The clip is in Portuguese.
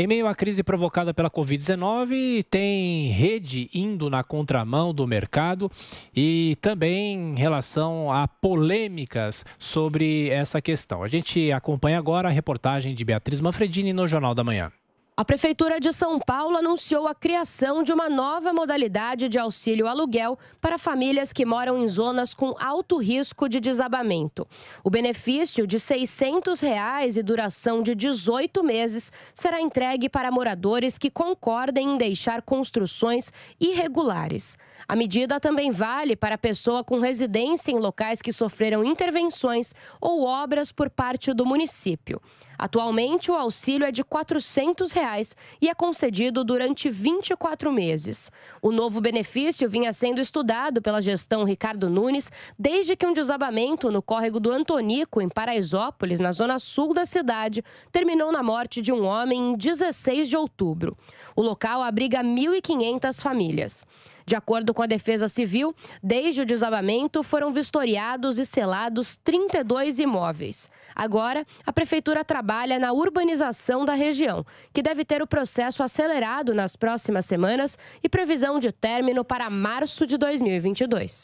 Em meio à crise provocada pela Covid-19, tem rede indo na contramão do mercado e também em relação a polêmicas sobre essa questão. A gente acompanha agora a reportagem de Beatriz Manfredini no Jornal da Manhã. A Prefeitura de São Paulo anunciou a criação de uma nova modalidade de auxílio aluguel para famílias que moram em zonas com alto risco de desabamento. O benefício de R$ 600 reais e duração de 18 meses será entregue para moradores que concordem em deixar construções irregulares. A medida também vale para a pessoa com residência em locais que sofreram intervenções ou obras por parte do município. Atualmente, o auxílio é de R$ 400. Reais reais e é concedido durante 24 meses. O novo benefício vinha sendo estudado pela gestão Ricardo Nunes desde que um desabamento no córrego do Antonico, em Paraisópolis, na zona sul da cidade, terminou na morte de um homem em 16 de outubro. O local abriga 1.500 famílias. De acordo com a Defesa Civil, desde o desabamento foram vistoriados e selados 32 imóveis. Agora, a Prefeitura trabalha na urbanização da região, que deve ter o processo acelerado nas próximas semanas e previsão de término para março de 2022.